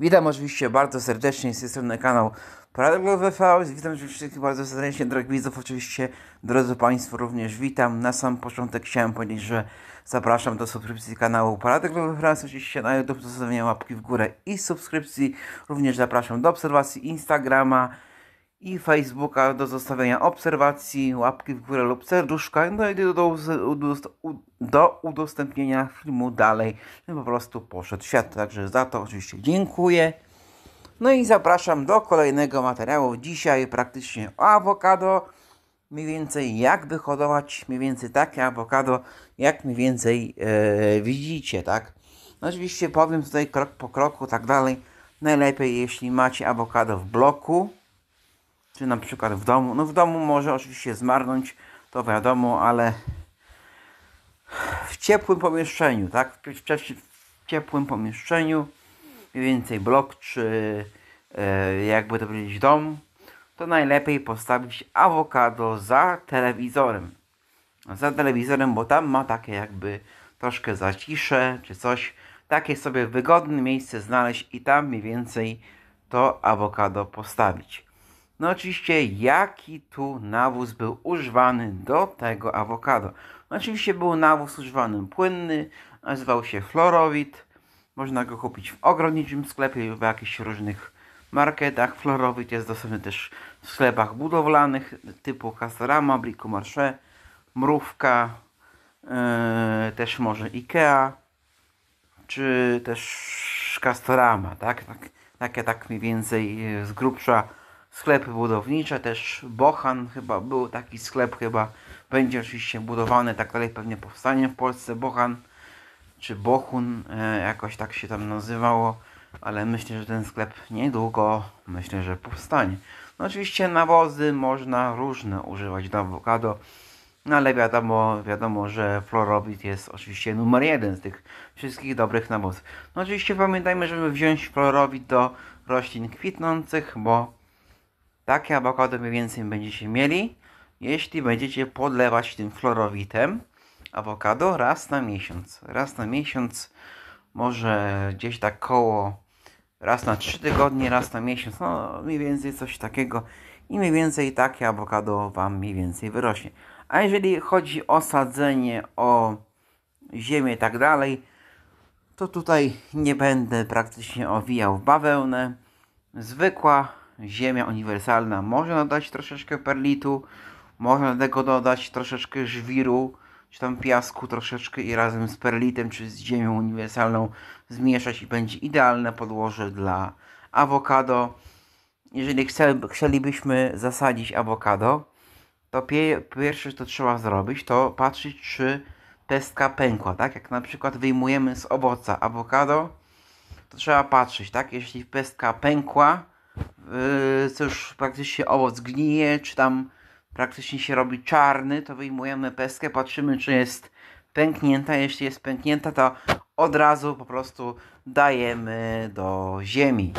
Witam oczywiście bardzo serdecznie z tej strony kanał Paradox VV. Witam oczywiście bardzo serdecznie drogi widzów, oczywiście drodzy Państwo również witam. Na sam początek chciałem powiedzieć, że zapraszam do subskrypcji kanału Paradox VV, oczywiście na YouTube, do zostawienia łapki w górę i subskrypcji. Również zapraszam do obserwacji Instagrama, i Facebooka do zostawienia obserwacji, łapki w górę lub serduszka, no i do, do, do udostępnienia filmu dalej, żeby no po prostu poszedł świat. Także za to oczywiście dziękuję. No i zapraszam do kolejnego materiału. Dzisiaj praktycznie o awokado, mniej więcej jak wyhodować mniej więcej takie awokado, jak mniej więcej yy, widzicie, tak? No oczywiście powiem tutaj krok po kroku, tak dalej. Najlepiej jeśli macie awokado w bloku, czy na przykład w domu. No w domu może oczywiście zmarnąć, to wiadomo, ale w ciepłym pomieszczeniu, tak? W, w, w ciepłym pomieszczeniu, mniej więcej blok, czy e, jakby to powiedzieć dom, to najlepiej postawić awokado za telewizorem. Za telewizorem, bo tam ma takie jakby troszkę zacisze, czy coś. Takie sobie wygodne miejsce znaleźć i tam mniej więcej to awokado postawić. No oczywiście jaki tu nawóz był używany do tego awokado? No oczywiście był nawóz używany płynny, nazywał się Florowit. Można go kupić w ogrodniczym sklepie w jakichś różnych marketach. Florowit jest dostępny też w sklepach budowlanych typu Castorama, Brico Marché, Mrówka, yy, też może Ikea, czy też Castorama, tak? tak takie tak mniej więcej z grubsza sklepy budownicze, też Bochan chyba był taki sklep, chyba będzie oczywiście budowany, tak dalej pewnie powstanie w Polsce Bochan czy Bochun, e, jakoś tak się tam nazywało, ale myślę, że ten sklep niedługo myślę, że powstanie. No oczywiście nawozy można różne używać do awokado, no ale wiadomo, wiadomo, że fluorowid jest oczywiście numer jeden z tych wszystkich dobrych nawozów. No oczywiście pamiętajmy, żeby wziąć fluorowid do roślin kwitnących, bo takie awokado mniej więcej będziecie mieli, jeśli będziecie podlewać tym florowitem awokado raz na miesiąc. Raz na miesiąc, może gdzieś tak koło raz na 3 tygodnie, raz na miesiąc, no mniej więcej coś takiego i mniej więcej takie awokado Wam mniej więcej wyrośnie. A jeżeli chodzi o sadzenie, o ziemię i tak dalej, to tutaj nie będę praktycznie owijał w bawełnę. Zwykła ziemia uniwersalna można dodać troszeczkę perlitu, można do tego dodać troszeczkę żwiru, czy tam piasku troszeczkę i razem z perlitem, czy z ziemią uniwersalną zmieszać i będzie idealne podłoże dla awokado. Jeżeli chcielibyśmy zasadzić awokado, to pierwsze co trzeba zrobić, to patrzeć czy pestka pękła, tak? Jak na przykład wyjmujemy z owoca awokado, to trzeba patrzeć, tak? Jeśli pestka pękła, Y, co już praktycznie owoc gnije, czy tam praktycznie się robi czarny, to wyjmujemy peskę, patrzymy czy jest pęknięta. Jeśli jest pęknięta, to od razu po prostu dajemy do ziemi.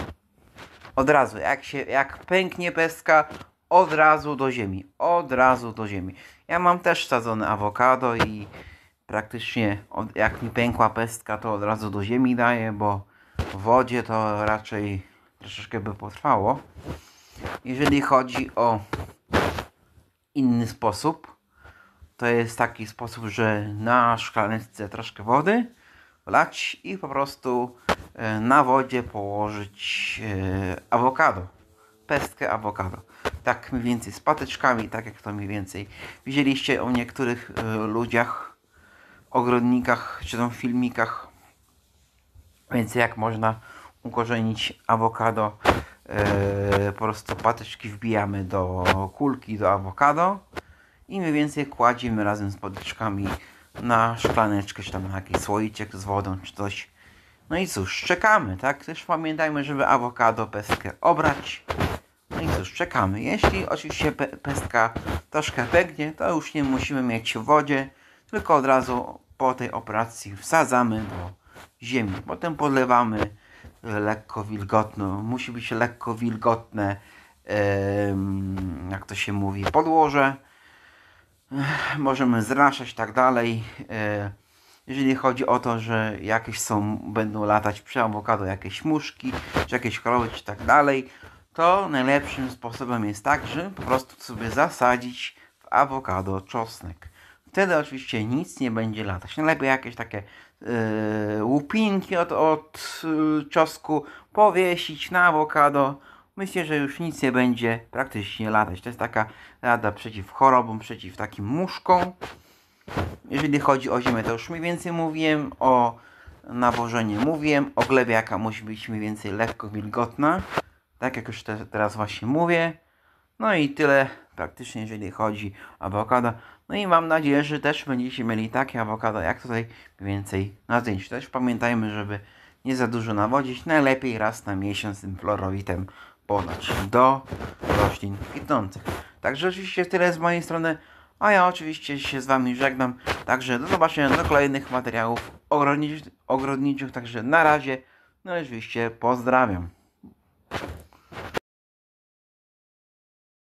Od razu, jak, się, jak pęknie pestka, od razu do ziemi. Od razu do ziemi. Ja mam też sadzone awokado i praktycznie od, jak mi pękła pestka, to od razu do ziemi daję, bo w wodzie to raczej troszeczkę by potrwało. Jeżeli chodzi o inny sposób, to jest taki sposób, że na szklaneczce troszkę wody wlać i po prostu e, na wodzie położyć e, awokado, pestkę awokado. Tak mniej więcej z patyczkami, tak jak to mniej więcej widzieliście o niektórych e, ludziach, ogrodnikach czy tam filmikach, więc jak można ukorzenić awokado e, po prostu patyczki wbijamy do kulki, do awokado i mniej więcej kładziemy razem z patyczkami na szklaneczkę, czy tam na jakiś słoiczek z wodą, czy coś. No i cóż, czekamy, tak? Też pamiętajmy, żeby awokado pestkę obrać. No i cóż, czekamy. Jeśli oczywiście pe pestka troszkę pęknie, to już nie musimy mieć w wodzie, tylko od razu po tej operacji wsadzamy do ziemi. Potem podlewamy lekko wilgotne, musi być lekko wilgotne, jak to się mówi, podłoże. Możemy zraszać tak dalej. E, jeżeli chodzi o to, że jakieś są, będą latać przy awokado jakieś muszki, czy jakieś krowy, czy tak dalej, to najlepszym sposobem jest tak, że po prostu sobie zasadzić w awokado czosnek. Wtedy oczywiście nic nie będzie latać. Najlepiej no, jakieś takie yy, łupinki od, od yy, czosku powiesić na awokado. Myślę, że już nic nie będzie praktycznie latać. To jest taka rada przeciw chorobom, przeciw takim muszkom. Jeżeli chodzi o ziemię, to już mniej więcej mówiłem. O nawożenie mówiłem. O glebie, jaka musi być mniej więcej lekko wilgotna. Tak jak już te, teraz właśnie mówię. No i tyle praktycznie, jeżeli chodzi o awokado. No i mam nadzieję, że też będziecie mieli takie awokado jak tutaj więcej na zdjęciu. Też pamiętajmy, żeby nie za dużo nawodzić. Najlepiej raz na miesiąc tym florowitem podać do roślin kwitnących. Także oczywiście tyle z mojej strony. A ja oczywiście się z Wami żegnam. Także do zobaczenia do kolejnych materiałów ogrodniczych. ogrodniczych także na razie. No i oczywiście pozdrawiam.